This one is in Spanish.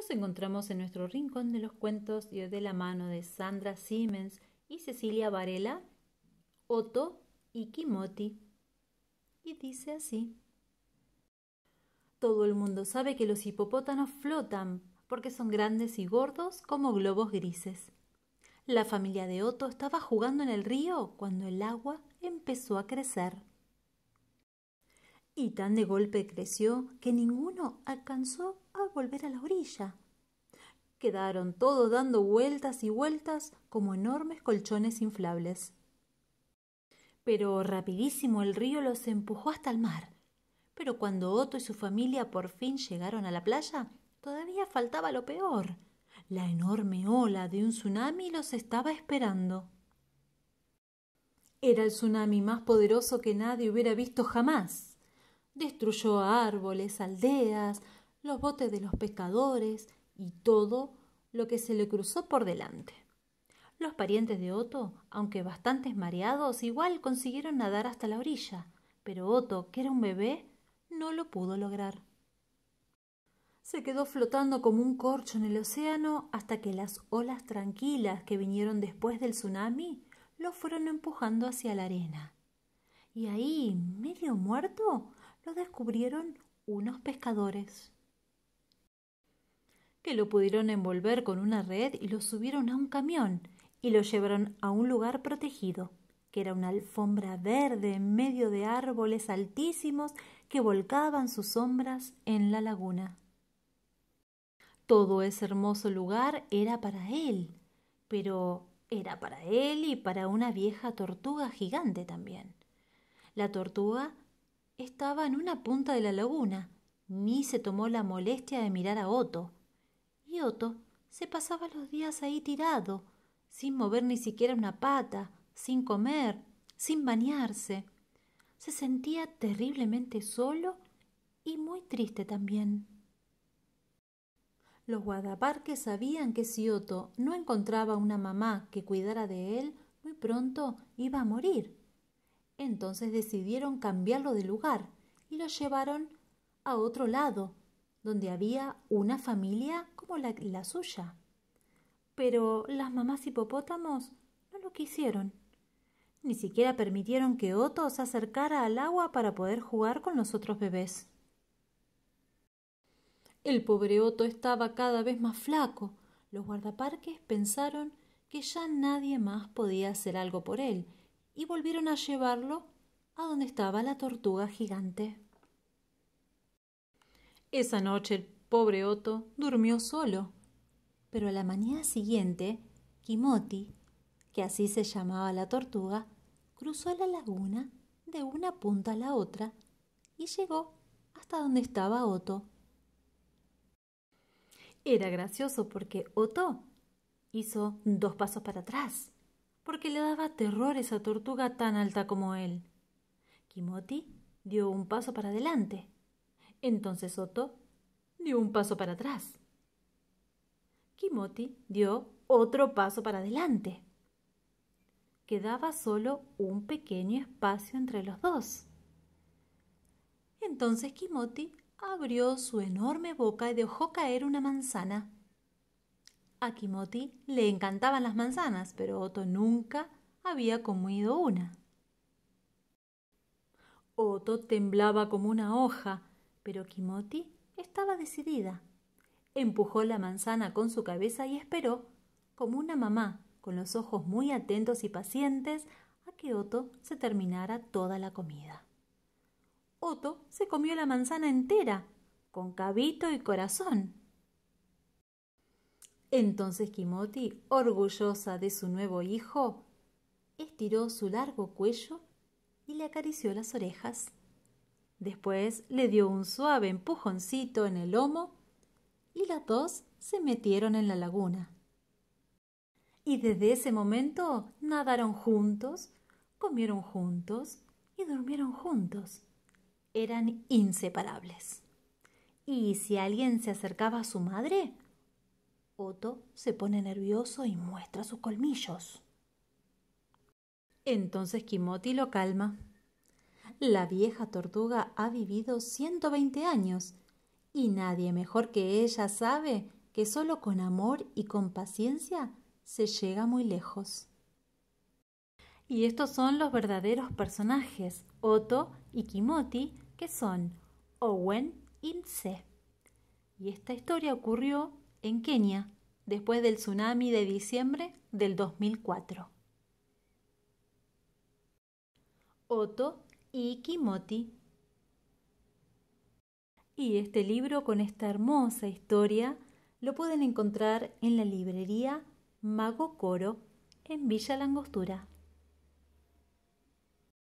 nos encontramos en nuestro rincón de los cuentos de la mano de Sandra Siemens y Cecilia Varela, Otto y Kimoti. Y dice así. Todo el mundo sabe que los hipopótanos flotan porque son grandes y gordos como globos grises. La familia de Otto estaba jugando en el río cuando el agua empezó a crecer y tan de golpe creció que ninguno alcanzó a volver a la orilla. Quedaron todos dando vueltas y vueltas como enormes colchones inflables. Pero rapidísimo el río los empujó hasta el mar. Pero cuando Otto y su familia por fin llegaron a la playa, todavía faltaba lo peor. La enorme ola de un tsunami los estaba esperando. Era el tsunami más poderoso que nadie hubiera visto jamás. Destruyó árboles, aldeas, los botes de los pescadores y todo lo que se le cruzó por delante. Los parientes de Otto, aunque bastantes mareados, igual consiguieron nadar hasta la orilla, pero Otto, que era un bebé, no lo pudo lograr. Se quedó flotando como un corcho en el océano hasta que las olas tranquilas que vinieron después del tsunami lo fueron empujando hacia la arena. Y ahí, medio muerto, descubrieron unos pescadores que lo pudieron envolver con una red y lo subieron a un camión y lo llevaron a un lugar protegido, que era una alfombra verde en medio de árboles altísimos que volcaban sus sombras en la laguna. Todo ese hermoso lugar era para él, pero era para él y para una vieja tortuga gigante también. La tortuga estaba en una punta de la laguna, ni se tomó la molestia de mirar a Otto. Y Otto se pasaba los días ahí tirado, sin mover ni siquiera una pata, sin comer, sin bañarse. Se sentía terriblemente solo y muy triste también. Los guadaparques sabían que si Otto no encontraba una mamá que cuidara de él, muy pronto iba a morir. Entonces decidieron cambiarlo de lugar y lo llevaron a otro lado, donde había una familia como la, suya. Pero las mamás hipopótamos no lo quisieron. Ni siquiera permitieron que Otto se acercara al agua para poder jugar con los otros bebés. El pobre Otto estaba cada vez más flaco. Los guardaparques pensaron que ya nadie más podía hacer algo por él y volvieron a llevarlo a donde estaba la tortuga gigante. Esa noche el pobre Otto durmió solo, pero a la mañana siguiente, Kimoti, que así se llamaba la tortuga, cruzó la laguna de una punta a la otra y llegó hasta donde estaba Otto. Era gracioso porque Otto hizo dos pasos para atrás porque le daba terror esa tortuga tan alta como él. Kimoti dio un paso para adelante. Entonces Otto dio un paso para atrás. Kimoti dio otro paso para adelante. Quedaba solo un pequeño espacio entre los dos. Entonces Kimoti abrió su enorme boca y dejó caer una manzana. A Kimoti le encantaban las manzanas, pero Otto nunca había comido una. Otto temblaba como una hoja, pero Kimoti estaba decidida. Empujó la manzana con su cabeza y esperó, como una mamá, con los ojos muy atentos y pacientes, a que Otto se terminara toda la comida. Otto se comió la manzana entera, con cabito y corazón. Entonces Kimoti, orgullosa de su nuevo hijo, estiró su largo cuello y le acarició las orejas. Después le dio un suave empujoncito en el lomo y las dos se metieron en la laguna. Y desde ese momento nadaron juntos, comieron juntos y durmieron juntos. Eran inseparables. Y si alguien se acercaba a su madre, Otto se pone nervioso y muestra sus colmillos. Entonces Kimoti lo calma. La vieja tortuga ha vivido 120 años y nadie mejor que ella sabe que solo con amor y con paciencia se llega muy lejos. Y estos son los verdaderos personajes, Otto y Kimoti, que son Owen y Mse. Y esta historia ocurrió en Kenia después del tsunami de diciembre del 2004. Otto y Kimoti. Y este libro con esta hermosa historia lo pueden encontrar en la librería Mago Coro en Villa Langostura.